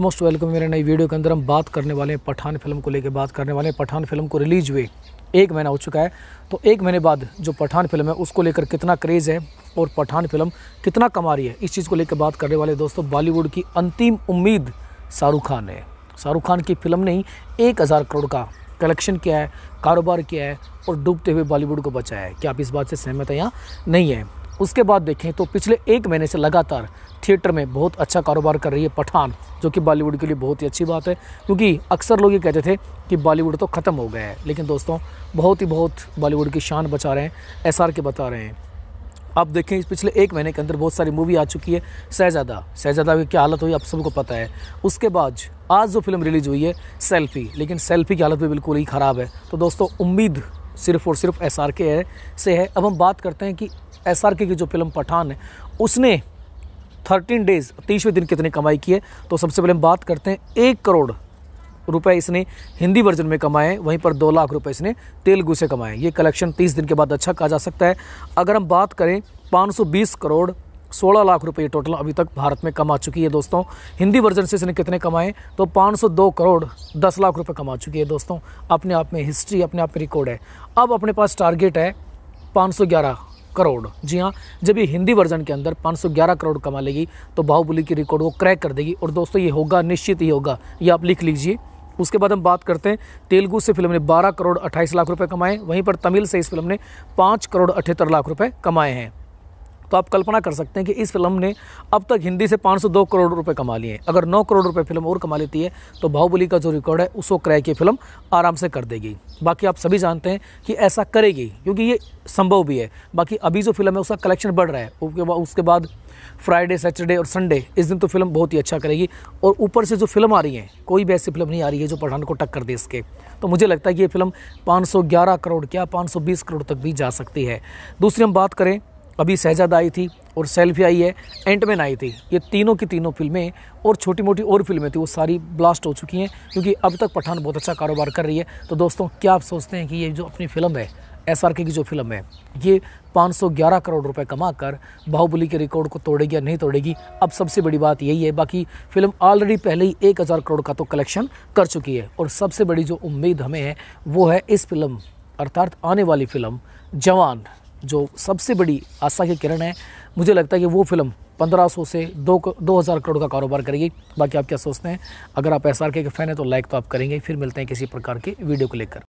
most welcome मेरे नई video के अंदर हम बात करने वाले हैं पठान फिल्म को लेकर बात करने वाले हैं पठान फिल्म को रिलीज हुए एक महीना हो चुका है तो एक महीने बाद जो पठान फिल्म है उसको लेकर कितना क्रेज़ है और पठान फिल्म कितना कमा रही है इस चीज़ को लेकर बात करने वाले दोस्तों बॉलीवुड की अंतिम उम्मीद शाहरुख खान है शाहरुख खान की फिल्म ने ही एक हज़ार करोड़ का कलेक्शन किया है कारोबार किया है और डूबते हुए बॉलीवुड को बचाया है क्या आप इस बात से सहमत हैं या नहीं है उसके बाद देखें तो पिछले एक महीने से लगातार थिएटर में बहुत अच्छा कारोबार कर रही है पठान जो कि बॉलीवुड के लिए बहुत ही अच्छी बात है क्योंकि अक्सर लोग ये कहते थे कि बॉलीवुड तो ख़त्म हो गया है लेकिन दोस्तों बहुत ही बहुत बॉलीवुड की शान बचा रहे हैं एस के बता रहे हैं आप देखें इस पिछले एक महीने के अंदर बहुत सारी मूवी आ चुकी है शहजादा शहजादा की क्या हालत हुई आप सबको पता है उसके बाद आज जो फिल्म रिलीज हुई है सेल्फी लेकिन सेल्फी की हालत भी बिल्कुल ही ख़राब है तो दोस्तों उम्मीद सिर्फ और सिर्फ एस है से है अब हम बात करते हैं कि एस की जो फिल्म पठान है उसने थर्टीन डेज तीसवें दिन कितनी कमाई की है तो सबसे पहले हम बात करते हैं एक करोड़ रुपए इसने हिंदी वर्जन में कमाए वहीं पर दो लाख रुपए इसने तेलुगु से कमाए ये कलेक्शन तीस दिन के बाद अच्छा कहा जा सकता है अगर हम बात करें 520 करोड़ 16 लाख रुपए टोटल अभी तक भारत में कमा चुकी है दोस्तों हिंदी वर्जन से इसने कितने कमाए तो 502 करोड़ 10 लाख रुपए कमा चुकी है दोस्तों अपने आप में हिस्ट्री अपने आप में रिकॉर्ड है अब अपने पास टारगेट है पाँच करोड़ जी हाँ जब ये हिंदी वर्जन के अंदर 511 करोड़ कमा लेगी तो बाहुबली की रिकॉर्ड वो क्रैक कर देगी और दोस्तों ये होगा निश्चित ही होगा ये आप लिख लीजिए उसके बाद हम बात करते हैं तेलुगु से फिल्म ने 12 करोड़ 28 लाख रुपए कमाए वहीं पर तमिल से इस फिल्म ने 5 करोड़ अठहत्तर लाख रुपए कमाए हैं तो आप कल्पना कर सकते हैं कि इस फिल्म ने अब तक हिंदी से 502 करोड़ रुपए कमा लिए हैं अगर 9 करोड़ रुपए फिल्म और कमा लेती है तो बाहुबली का जो रिकॉर्ड है उसको क्रय की फिल्म आराम से कर देगी बाकी आप सभी जानते हैं कि ऐसा करेगी क्योंकि ये संभव भी है बाकी अभी जो फिल्म है उसका कलेक्शन बढ़ रहा है उसके बाद उसके बाद फ्राइडे सैटरडे और संडे इस दिन तो फिल्म बहुत ही अच्छा करेगी और ऊपर से जो फिल्म आ रही है कोई भी ऐसी फिल्म नहीं आ रही है जो पठान को टक्कर दे इसके तो मुझे लगता है कि ये फिल्म 511 करोड़ क्या 520 करोड़ तक भी जा सकती है दूसरी हम बात करें अभी शहजाद आई थी और सेल्फी आई है एंटमैन आई थी ये तीनों की तीनों फिल्में और छोटी मोटी और फिल्में थी वो सारी ब्लास्ट हो चुकी हैं क्योंकि अब तक पठान बहुत अच्छा कारोबार कर रही है तो दोस्तों क्या आप सोचते हैं कि ये जो अपनी फिल्म है एस की जो फिल्म है ये 511 करोड़ रुपए कर बाहुबली के रिकॉर्ड को तोड़ेगी या नहीं तोड़ेगी अब सबसे बड़ी बात यही है बाकी फिल्म ऑलरेडी पहले ही एक हज़ार करोड़ का तो कलेक्शन कर चुकी है और सबसे बड़ी जो उम्मीद हमें है वो है इस फिल्म अर्थात आने वाली फिल्म जवान जो सबसे बड़ी आशा की किरण है मुझे लगता है कि वो फिल्म 1500 से दो दो हज़ार करोड़ का कारोबार करेगी बाकी आप क्या सोचते हैं अगर आप एस के फ़ैन हैं तो लाइक तो आप करेंगे फिर मिलते हैं किसी प्रकार के वीडियो को लेकर